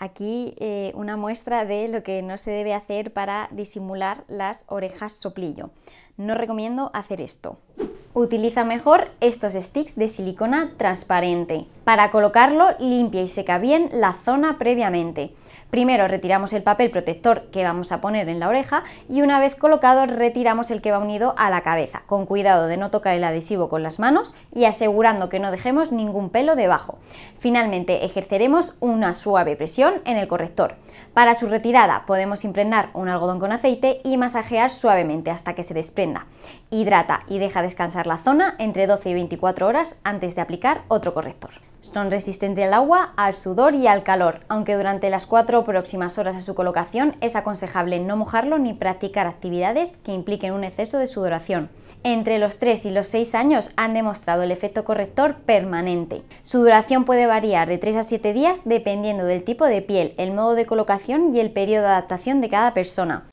Aquí eh, una muestra de lo que no se debe hacer para disimular las orejas soplillo. No recomiendo hacer esto. Utiliza mejor estos sticks de silicona transparente. Para colocarlo, limpia y seca bien la zona previamente. Primero retiramos el papel protector que vamos a poner en la oreja y una vez colocado retiramos el que va unido a la cabeza, con cuidado de no tocar el adhesivo con las manos y asegurando que no dejemos ningún pelo debajo. Finalmente ejerceremos una suave presión en el corrector. Para su retirada podemos impregnar un algodón con aceite y masajear suavemente hasta que se desprenda. Hidrata y deja descansar la zona entre 12 y 24 horas antes de aplicar otro corrector. Son resistentes al agua, al sudor y al calor, aunque durante las cuatro próximas horas de su colocación es aconsejable no mojarlo ni practicar actividades que impliquen un exceso de sudoración. Entre los 3 y los 6 años han demostrado el efecto corrector permanente. Su duración puede variar de 3 a 7 días dependiendo del tipo de piel, el modo de colocación y el periodo de adaptación de cada persona.